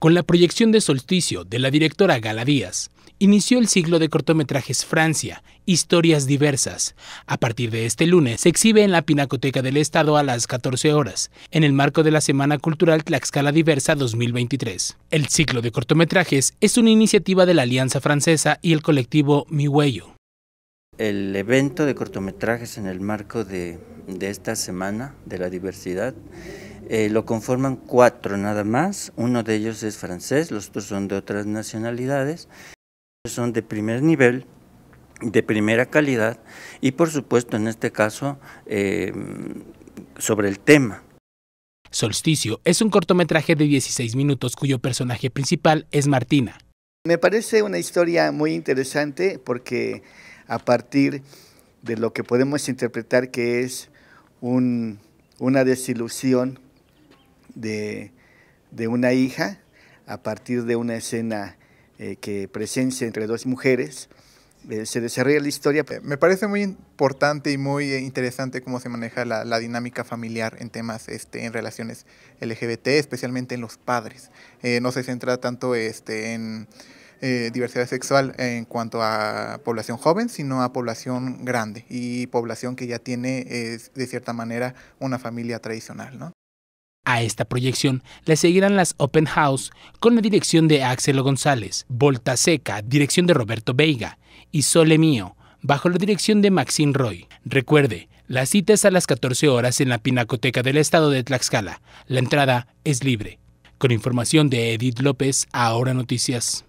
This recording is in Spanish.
Con la proyección de Solsticio de la directora Gala Díaz, inició el ciclo de cortometrajes Francia, Historias Diversas. A partir de este lunes se exhibe en la Pinacoteca del Estado a las 14 horas, en el marco de la Semana Cultural Tlaxcala Diversa 2023. El ciclo de cortometrajes es una iniciativa de la Alianza Francesa y el colectivo Mi Huello. El evento de cortometrajes en el marco de esta Semana de la Diversidad eh, lo conforman cuatro nada más, uno de ellos es francés, los otros son de otras nacionalidades, son de primer nivel, de primera calidad y por supuesto en este caso eh, sobre el tema. Solsticio es un cortometraje de 16 minutos cuyo personaje principal es Martina. Me parece una historia muy interesante porque a partir de lo que podemos interpretar que es una desilusión de, una hija a partir de una escena eh, que presencia entre dos mujeres. Eh, se desarrolla la historia. Me parece muy importante y muy interesante cómo se maneja la, dinámica familiar en temas, este, en relaciones LGBT, especialmente en los padres. Eh, no se centra tanto este, en diversidad sexual en cuanto a población joven, sino a población grande y población que ya tiene, de cierta manera, una familia tradicional. ¿no? A esta proyección le seguirán las Open House con la dirección de Axel González, Volta Seca, dirección de Roberto Veiga y Sole Mío, bajo la dirección de Maxine Roy. Recuerde, la cita es a las 14 horas en la Pinacoteca del Estado de Tlaxcala. La entrada es libre. Con información de Edith López, Ahora Noticias.